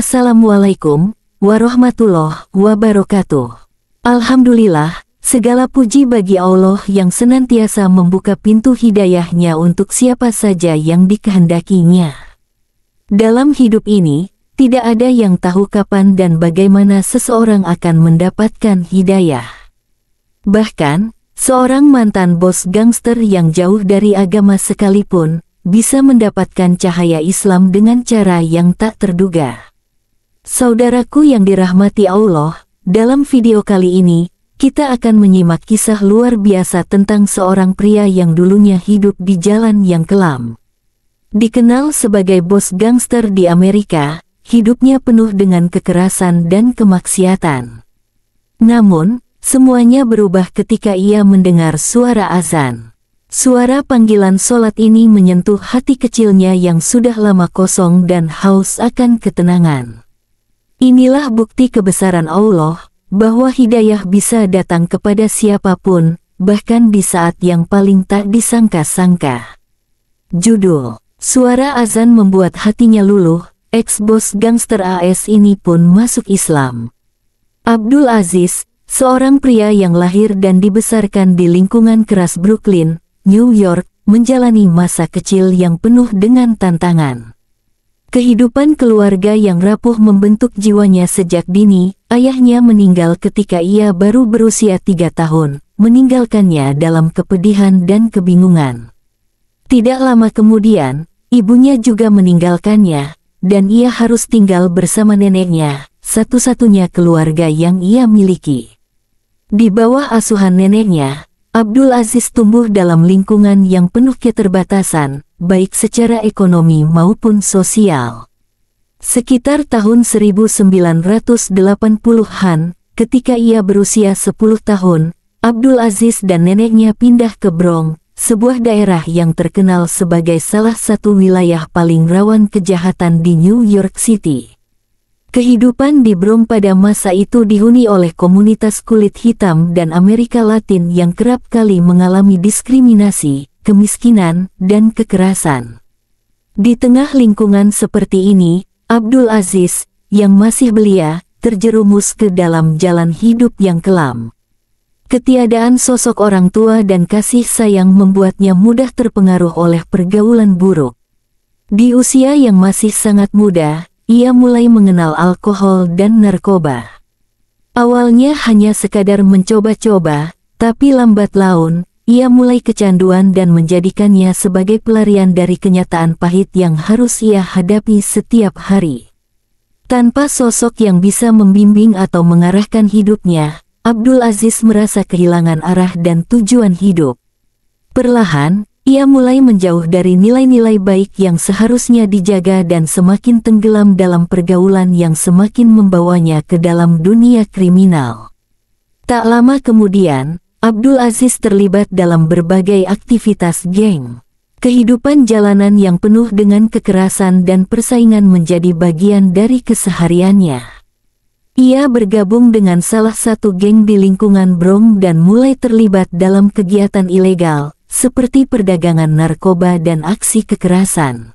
Assalamualaikum warahmatullahi wabarakatuh. Alhamdulillah, segala puji bagi Allah yang senantiasa membuka pintu hidayahnya untuk siapa saja yang dikehendakinya. Dalam hidup ini, tidak ada yang tahu kapan dan bagaimana seseorang akan mendapatkan hidayah. Bahkan, seorang mantan bos gangster yang jauh dari agama sekalipun, bisa mendapatkan cahaya Islam dengan cara yang tak terduga. Saudaraku yang dirahmati Allah, dalam video kali ini, kita akan menyimak kisah luar biasa tentang seorang pria yang dulunya hidup di jalan yang kelam. Dikenal sebagai bos gangster di Amerika, hidupnya penuh dengan kekerasan dan kemaksiatan. Namun, semuanya berubah ketika ia mendengar suara azan. Suara panggilan solat ini menyentuh hati kecilnya yang sudah lama kosong dan haus akan ketenangan. Inilah bukti kebesaran Allah, bahwa hidayah bisa datang kepada siapapun, bahkan di saat yang paling tak disangka-sangka. Judul, Suara Azan Membuat Hatinya Luluh, ex-bos gangster AS ini pun masuk Islam. Abdul Aziz, seorang pria yang lahir dan dibesarkan di lingkungan keras Brooklyn, New York, menjalani masa kecil yang penuh dengan tantangan. Kehidupan keluarga yang rapuh membentuk jiwanya sejak dini, ayahnya meninggal ketika ia baru berusia tiga tahun, meninggalkannya dalam kepedihan dan kebingungan. Tidak lama kemudian, ibunya juga meninggalkannya, dan ia harus tinggal bersama neneknya, satu-satunya keluarga yang ia miliki. Di bawah asuhan neneknya, Abdul Aziz tumbuh dalam lingkungan yang penuh keterbatasan, baik secara ekonomi maupun sosial. Sekitar tahun 1980-an, ketika ia berusia 10 tahun, Abdul Aziz dan neneknya pindah ke Brong, sebuah daerah yang terkenal sebagai salah satu wilayah paling rawan kejahatan di New York City. Kehidupan di Bronx pada masa itu dihuni oleh komunitas kulit hitam dan Amerika Latin yang kerap kali mengalami diskriminasi, kemiskinan, dan kekerasan. Di tengah lingkungan seperti ini, Abdul Aziz, yang masih belia, terjerumus ke dalam jalan hidup yang kelam. Ketiadaan sosok orang tua dan kasih sayang membuatnya mudah terpengaruh oleh pergaulan buruk. Di usia yang masih sangat muda, ia mulai mengenal alkohol dan narkoba. Awalnya hanya sekadar mencoba-coba, tapi lambat laun, ia mulai kecanduan dan menjadikannya sebagai pelarian dari kenyataan pahit yang harus ia hadapi setiap hari. Tanpa sosok yang bisa membimbing atau mengarahkan hidupnya, Abdul Aziz merasa kehilangan arah dan tujuan hidup. Perlahan, ia mulai menjauh dari nilai-nilai baik yang seharusnya dijaga dan semakin tenggelam dalam pergaulan yang semakin membawanya ke dalam dunia kriminal. Tak lama kemudian, Abdul Aziz terlibat dalam berbagai aktivitas geng. Kehidupan jalanan yang penuh dengan kekerasan dan persaingan menjadi bagian dari kesehariannya. Ia bergabung dengan salah satu geng di lingkungan Brom dan mulai terlibat dalam kegiatan ilegal, seperti perdagangan narkoba dan aksi kekerasan.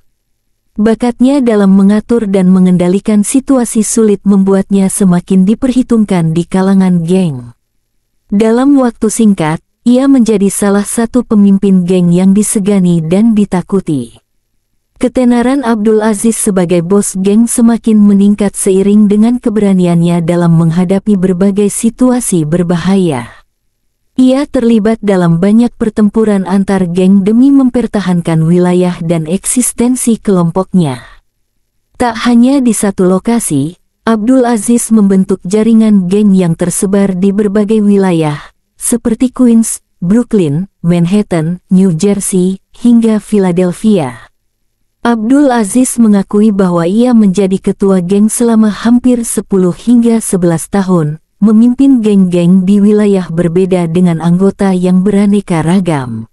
Bakatnya dalam mengatur dan mengendalikan situasi sulit membuatnya semakin diperhitungkan di kalangan geng. Dalam waktu singkat, ia menjadi salah satu pemimpin geng yang disegani dan ditakuti. Ketenaran Abdul Aziz sebagai bos geng semakin meningkat seiring dengan keberaniannya dalam menghadapi berbagai situasi berbahaya. Ia terlibat dalam banyak pertempuran antar geng demi mempertahankan wilayah dan eksistensi kelompoknya. Tak hanya di satu lokasi, Abdul Aziz membentuk jaringan geng yang tersebar di berbagai wilayah, seperti Queens, Brooklyn, Manhattan, New Jersey, hingga Philadelphia. Abdul Aziz mengakui bahwa ia menjadi ketua geng selama hampir 10 hingga 11 tahun, memimpin geng-geng di wilayah berbeda dengan anggota yang beraneka ragam.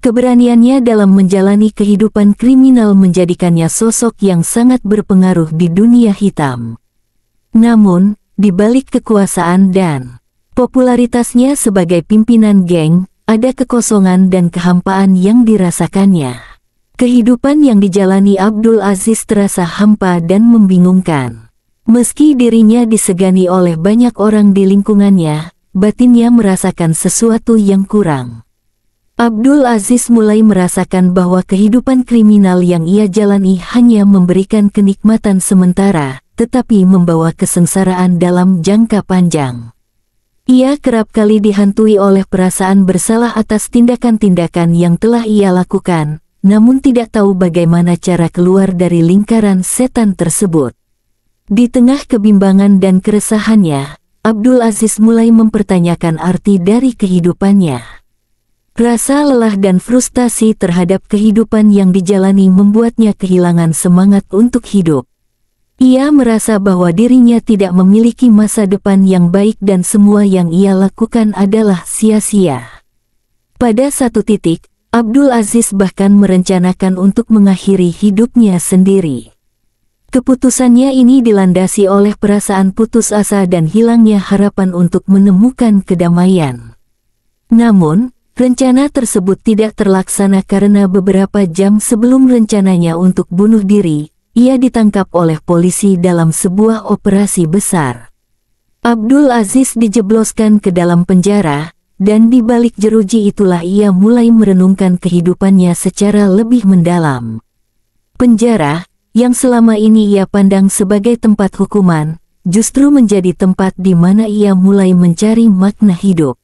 Keberaniannya dalam menjalani kehidupan kriminal menjadikannya sosok yang sangat berpengaruh di dunia hitam. Namun, di balik kekuasaan dan popularitasnya sebagai pimpinan geng, ada kekosongan dan kehampaan yang dirasakannya. Kehidupan yang dijalani Abdul Aziz terasa hampa dan membingungkan. Meski dirinya disegani oleh banyak orang di lingkungannya, batinnya merasakan sesuatu yang kurang. Abdul Aziz mulai merasakan bahwa kehidupan kriminal yang ia jalani hanya memberikan kenikmatan sementara, tetapi membawa kesengsaraan dalam jangka panjang. Ia kerap kali dihantui oleh perasaan bersalah atas tindakan-tindakan yang telah ia lakukan, namun tidak tahu bagaimana cara keluar dari lingkaran setan tersebut. Di tengah kebimbangan dan keresahannya, Abdul Aziz mulai mempertanyakan arti dari kehidupannya. Rasa lelah dan frustasi terhadap kehidupan yang dijalani membuatnya kehilangan semangat untuk hidup. Ia merasa bahwa dirinya tidak memiliki masa depan yang baik dan semua yang ia lakukan adalah sia-sia. Pada satu titik, Abdul Aziz bahkan merencanakan untuk mengakhiri hidupnya sendiri. Keputusannya ini dilandasi oleh perasaan putus asa dan hilangnya harapan untuk menemukan kedamaian. Namun, rencana tersebut tidak terlaksana karena beberapa jam sebelum rencananya untuk bunuh diri, ia ditangkap oleh polisi dalam sebuah operasi besar. Abdul Aziz dijebloskan ke dalam penjara, dan di balik jeruji itulah ia mulai merenungkan kehidupannya secara lebih mendalam. Penjara, yang selama ini ia pandang sebagai tempat hukuman, justru menjadi tempat di mana ia mulai mencari makna hidup.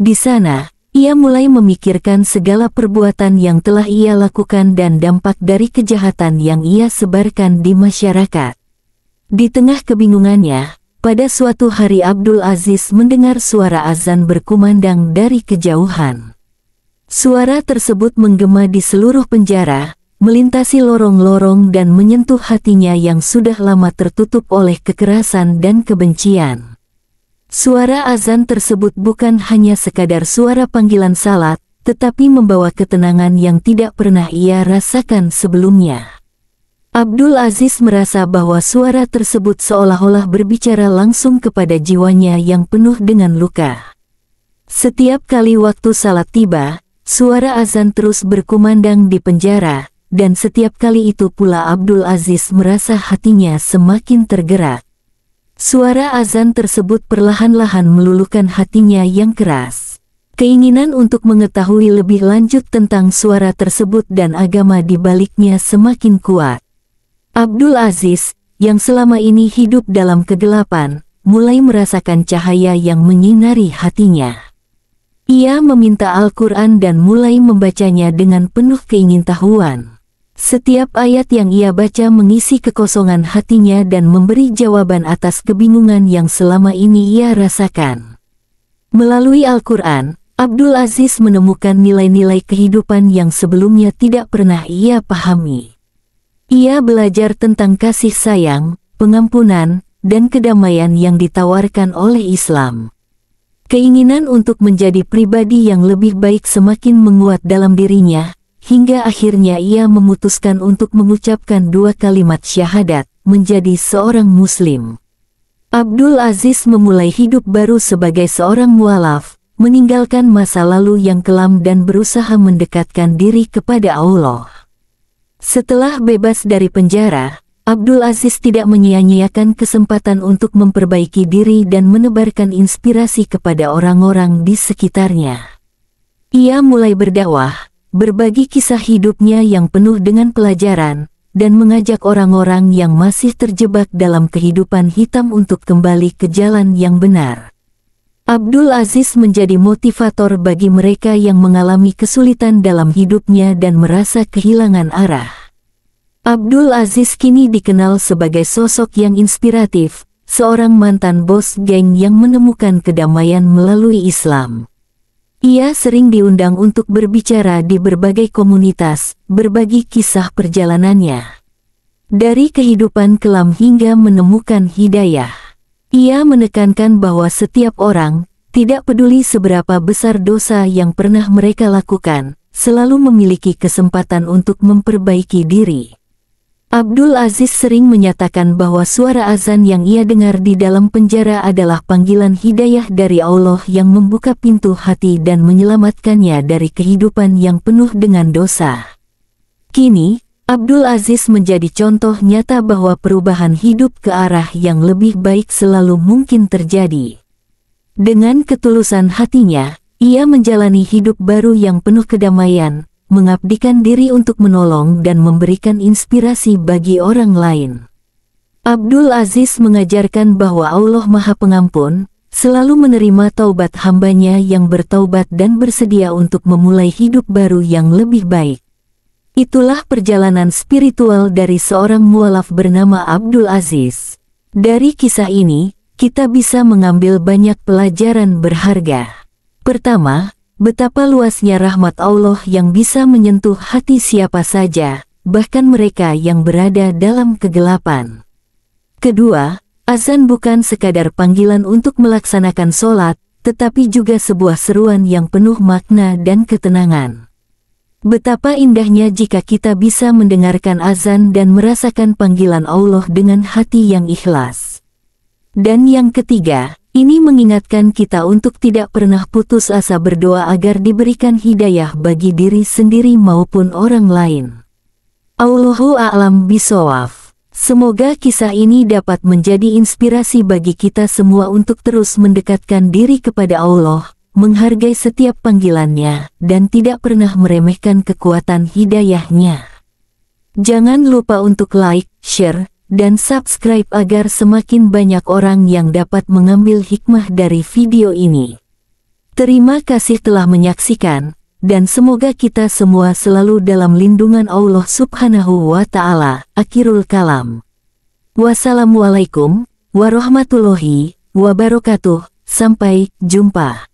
Di sana, ia mulai memikirkan segala perbuatan yang telah ia lakukan dan dampak dari kejahatan yang ia sebarkan di masyarakat. Di tengah kebingungannya, pada suatu hari Abdul Aziz mendengar suara azan berkumandang dari kejauhan. Suara tersebut menggema di seluruh penjara, melintasi lorong-lorong dan menyentuh hatinya yang sudah lama tertutup oleh kekerasan dan kebencian. Suara azan tersebut bukan hanya sekadar suara panggilan salat, tetapi membawa ketenangan yang tidak pernah ia rasakan sebelumnya. Abdul Aziz merasa bahwa suara tersebut seolah-olah berbicara langsung kepada jiwanya yang penuh dengan luka. Setiap kali waktu salat tiba, suara azan terus berkumandang di penjara, dan setiap kali itu pula Abdul Aziz merasa hatinya semakin tergerak. Suara azan tersebut perlahan-lahan meluluhkan hatinya yang keras. Keinginan untuk mengetahui lebih lanjut tentang suara tersebut dan agama di baliknya semakin kuat. Abdul Aziz, yang selama ini hidup dalam kegelapan, mulai merasakan cahaya yang menyinari hatinya. Ia meminta Al-Quran dan mulai membacanya dengan penuh keingintahuan. Setiap ayat yang ia baca mengisi kekosongan hatinya dan memberi jawaban atas kebingungan yang selama ini ia rasakan. Melalui Al-Quran, Abdul Aziz menemukan nilai-nilai kehidupan yang sebelumnya tidak pernah ia pahami. Ia belajar tentang kasih sayang, pengampunan, dan kedamaian yang ditawarkan oleh Islam. Keinginan untuk menjadi pribadi yang lebih baik semakin menguat dalam dirinya, hingga akhirnya ia memutuskan untuk mengucapkan dua kalimat syahadat, menjadi seorang muslim. Abdul Aziz memulai hidup baru sebagai seorang mualaf, meninggalkan masa lalu yang kelam dan berusaha mendekatkan diri kepada Allah. Setelah bebas dari penjara, Abdul Aziz tidak menyia-nyiakan kesempatan untuk memperbaiki diri dan menebarkan inspirasi kepada orang-orang di sekitarnya. Ia mulai berdakwah, berbagi kisah hidupnya yang penuh dengan pelajaran, dan mengajak orang-orang yang masih terjebak dalam kehidupan hitam untuk kembali ke jalan yang benar. Abdul Aziz menjadi motivator bagi mereka yang mengalami kesulitan dalam hidupnya dan merasa kehilangan arah. Abdul Aziz kini dikenal sebagai sosok yang inspiratif, seorang mantan bos geng yang menemukan kedamaian melalui Islam. Ia sering diundang untuk berbicara di berbagai komunitas, berbagi kisah perjalanannya. Dari kehidupan kelam hingga menemukan hidayah. Ia menekankan bahwa setiap orang, tidak peduli seberapa besar dosa yang pernah mereka lakukan, selalu memiliki kesempatan untuk memperbaiki diri. Abdul Aziz sering menyatakan bahwa suara azan yang ia dengar di dalam penjara adalah panggilan hidayah dari Allah yang membuka pintu hati dan menyelamatkannya dari kehidupan yang penuh dengan dosa. Kini, Abdul Aziz menjadi contoh nyata bahwa perubahan hidup ke arah yang lebih baik selalu mungkin terjadi. Dengan ketulusan hatinya, ia menjalani hidup baru yang penuh kedamaian, mengabdikan diri untuk menolong dan memberikan inspirasi bagi orang lain. Abdul Aziz mengajarkan bahwa Allah Maha Pengampun, selalu menerima taubat hambanya yang bertaubat dan bersedia untuk memulai hidup baru yang lebih baik. Itulah perjalanan spiritual dari seorang mualaf bernama Abdul Aziz. Dari kisah ini, kita bisa mengambil banyak pelajaran berharga. Pertama, Betapa luasnya rahmat Allah yang bisa menyentuh hati siapa saja, bahkan mereka yang berada dalam kegelapan. Kedua, azan bukan sekadar panggilan untuk melaksanakan sholat, tetapi juga sebuah seruan yang penuh makna dan ketenangan. Betapa indahnya jika kita bisa mendengarkan azan dan merasakan panggilan Allah dengan hati yang ikhlas. Dan yang ketiga, ini mengingatkan kita untuk tidak pernah putus asa berdoa agar diberikan hidayah bagi diri sendiri maupun orang lain. Allahu a'lam bisawaf. Semoga kisah ini dapat menjadi inspirasi bagi kita semua untuk terus mendekatkan diri kepada Allah, menghargai setiap panggilannya, dan tidak pernah meremehkan kekuatan hidayahnya. Jangan lupa untuk like, share, dan subscribe agar semakin banyak orang yang dapat mengambil hikmah dari video ini. Terima kasih telah menyaksikan, dan semoga kita semua selalu dalam lindungan Allah subhanahu wa ta'ala. Akhirul kalam. Wassalamualaikum warahmatullahi wabarakatuh. Sampai jumpa.